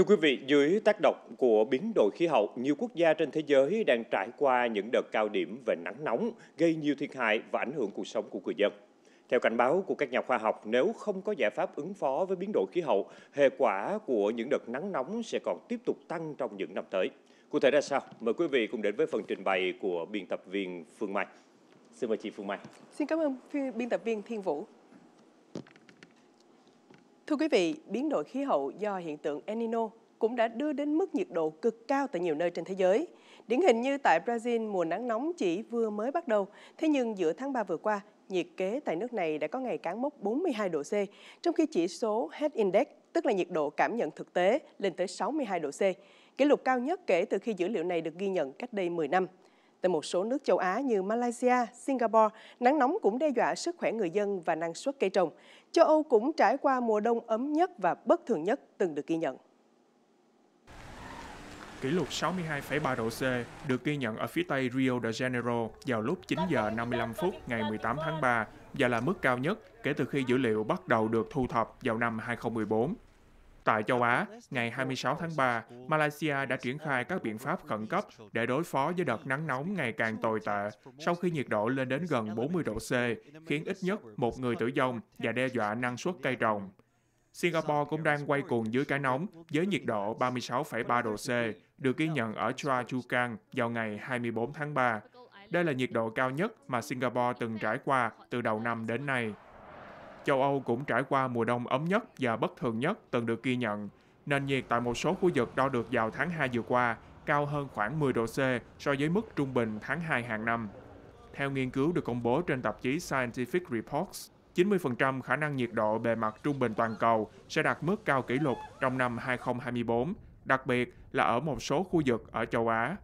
Thưa quý vị, dưới tác động của biến đổi khí hậu, nhiều quốc gia trên thế giới đang trải qua những đợt cao điểm về nắng nóng, gây nhiều thiệt hại và ảnh hưởng cuộc sống của người dân. Theo cảnh báo của các nhà khoa học, nếu không có giải pháp ứng phó với biến đổi khí hậu, hệ quả của những đợt nắng nóng sẽ còn tiếp tục tăng trong những năm tới. Cụ thể ra sao? Mời quý vị cùng đến với phần trình bày của biên tập viên Phương Mai. Xin mời chị Phương Mai. Xin cảm ơn biên tập viên Thiên Vũ. Thưa quý vị, biến đổi khí hậu do hiện tượng El Nino cũng đã đưa đến mức nhiệt độ cực cao tại nhiều nơi trên thế giới. Điển hình như tại Brazil, mùa nắng nóng chỉ vừa mới bắt đầu, thế nhưng giữa tháng 3 vừa qua, nhiệt kế tại nước này đã có ngày cán mốc 42 độ C, trong khi chỉ số Heat Index, tức là nhiệt độ cảm nhận thực tế, lên tới 62 độ C, kỷ lục cao nhất kể từ khi dữ liệu này được ghi nhận cách đây 10 năm. Tại một số nước châu Á như Malaysia, Singapore, nắng nóng cũng đe dọa sức khỏe người dân và năng suất cây trồng. Châu Âu cũng trải qua mùa đông ấm nhất và bất thường nhất từng được ghi nhận. Kỷ lục 62,3 độ C được ghi nhận ở phía tây Rio de Janeiro vào lúc 9 giờ 55 phút ngày 18 tháng 3 và là mức cao nhất kể từ khi dữ liệu bắt đầu được thu thập vào năm 2014. Tại châu Á, ngày 26 tháng 3, Malaysia đã triển khai các biện pháp khẩn cấp để đối phó với đợt nắng nóng ngày càng tồi tệ sau khi nhiệt độ lên đến gần 40 độ C, khiến ít nhất một người tử vong và đe dọa năng suất cây trồng. Singapore cũng đang quay cuồng dưới cái nóng với nhiệt độ 36,3 độ C, được ghi nhận ở Chua Chu Kang vào ngày 24 tháng 3. Đây là nhiệt độ cao nhất mà Singapore từng trải qua từ đầu năm đến nay châu Âu cũng trải qua mùa đông ấm nhất và bất thường nhất từng được ghi nhận. Nền nhiệt tại một số khu vực đo được vào tháng 2 vừa qua cao hơn khoảng 10 độ C so với mức trung bình tháng 2 hàng năm. Theo nghiên cứu được công bố trên tạp chí Scientific Reports, 90% khả năng nhiệt độ bề mặt trung bình toàn cầu sẽ đạt mức cao kỷ lục trong năm 2024, đặc biệt là ở một số khu vực ở châu Á.